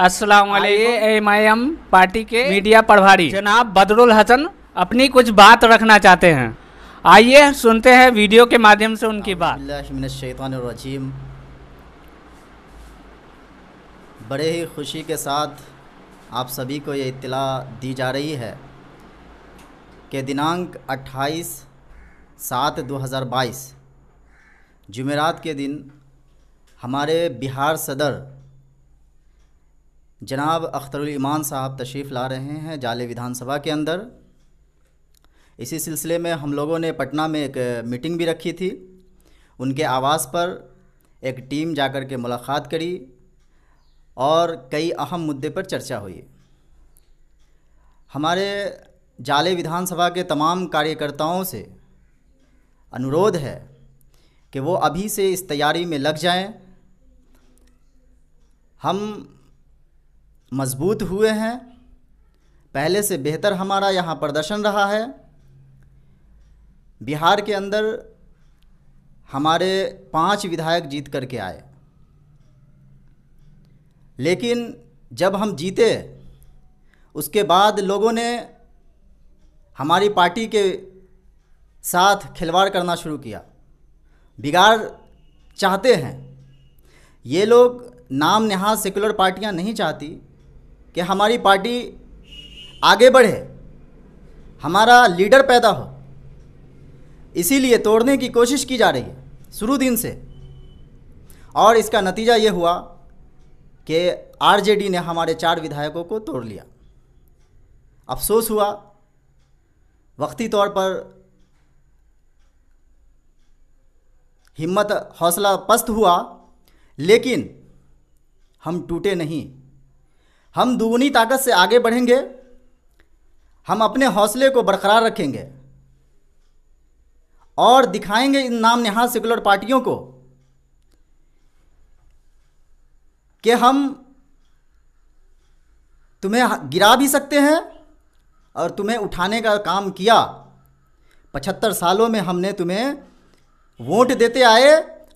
अस्सलाम वालेकुम M party के मीडिया प्रभारी जनाब बदरुल हसन अपनी कुछ बात रखना चाहते हैं आइए सुनते हैं वीडियो के माध्यम से उनकी बात बड़े ही खुशी के साथ आप सभी को ये इतला दी जा रही है कि दिनांक 28 सात 2022 जुमेरात के दिन हमारे बिहार सदर जनाब अख्तरमान साहब तशरीफ़ ला रहे हैं जाले विधानसभा के अंदर इसी सिलसिले में हम लोगों ने पटना में एक मीटिंग भी रखी थी उनके आवास पर एक टीम जाकर के मुलाकात करी और कई अहम मुद्दे पर चर्चा हुई हमारे जाले विधानसभा के तमाम कार्यकर्ताओं से अनुरोध है कि वो अभी से इस तैयारी में लग जाएं हम मजबूत हुए हैं पहले से बेहतर हमारा यहाँ प्रदर्शन रहा है बिहार के अंदर हमारे पांच विधायक जीत करके आए लेकिन जब हम जीते उसके बाद लोगों ने हमारी पार्टी के साथ खिलवाड़ करना शुरू किया बिगाड़ चाहते हैं ये लोग नाम नेहा सेकुलर पार्टियां नहीं चाहती कि हमारी पार्टी आगे बढ़े हमारा लीडर पैदा हो इसीलिए तोड़ने की कोशिश की जा रही है शुरू दिन से और इसका नतीजा ये हुआ कि आरजेडी ने हमारे चार विधायकों को तोड़ लिया अफसोस हुआ वक्ती तौर पर हिम्मत हौसला पस्त हुआ लेकिन हम टूटे नहीं हम दुगुनी ताकत से आगे बढ़ेंगे हम अपने हौसले को बरकरार रखेंगे और दिखाएंगे इन नाम नहा सेकुलर पार्टियों को कि हम तुम्हें गिरा भी सकते हैं और तुम्हें उठाने का काम किया पचहत्तर सालों में हमने तुम्हें वोट देते आए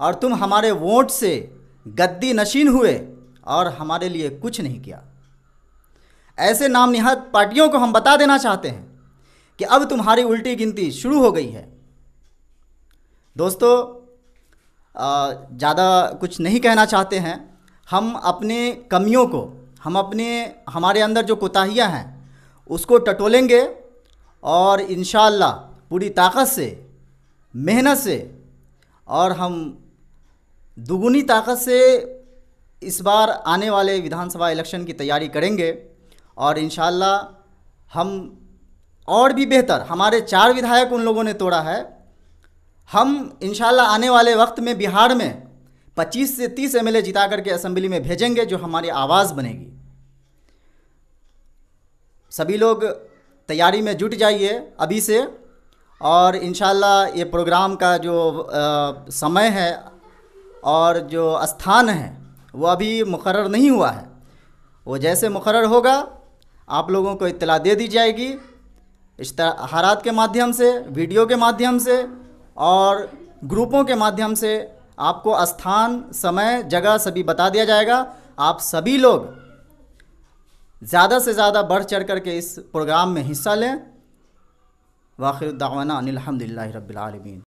और तुम हमारे वोट से गद्दी नशीन हुए और हमारे लिए कुछ नहीं किया ऐसे नाम निहत पार्टियों को हम बता देना चाहते हैं कि अब तुम्हारी उल्टी गिनती शुरू हो गई है दोस्तों ज़्यादा कुछ नहीं कहना चाहते हैं हम अपने कमियों को हम अपने हमारे अंदर जो कोताहियाँ हैं उसको टटोलेंगे और इन पूरी ताकत से मेहनत से और हम दुगुनी ताकत से इस बार आने वाले विधानसभा इलेक्शन की तैयारी करेंगे और इन हम और भी बेहतर हमारे चार विधायक उन लोगों ने तोड़ा है हम इन आने वाले वक्त में बिहार में 25 से 30 एमएलए जिता करके असेंबली में भेजेंगे जो हमारी आवाज़ बनेगी सभी लोग तैयारी में जुट जाइए अभी से और इन ये प्रोग्राम का जो आ, समय है और जो स्थान है वो अभी मुकर नहीं हुआ है वो जैसे मुकर होगा आप लोगों को इतला दे दी जाएगी इश्तहारात के माध्यम से वीडियो के माध्यम से और ग्रुपों के माध्यम से आपको स्थान समय जगह सभी बता दिया जाएगा आप सभी लोग ज़्यादा से ज़्यादा बढ़ चढ़ कर के इस प्रोग्राम में हिस्सा लें वाखिर दावाना अनिलहमदिल्ला रबालमीन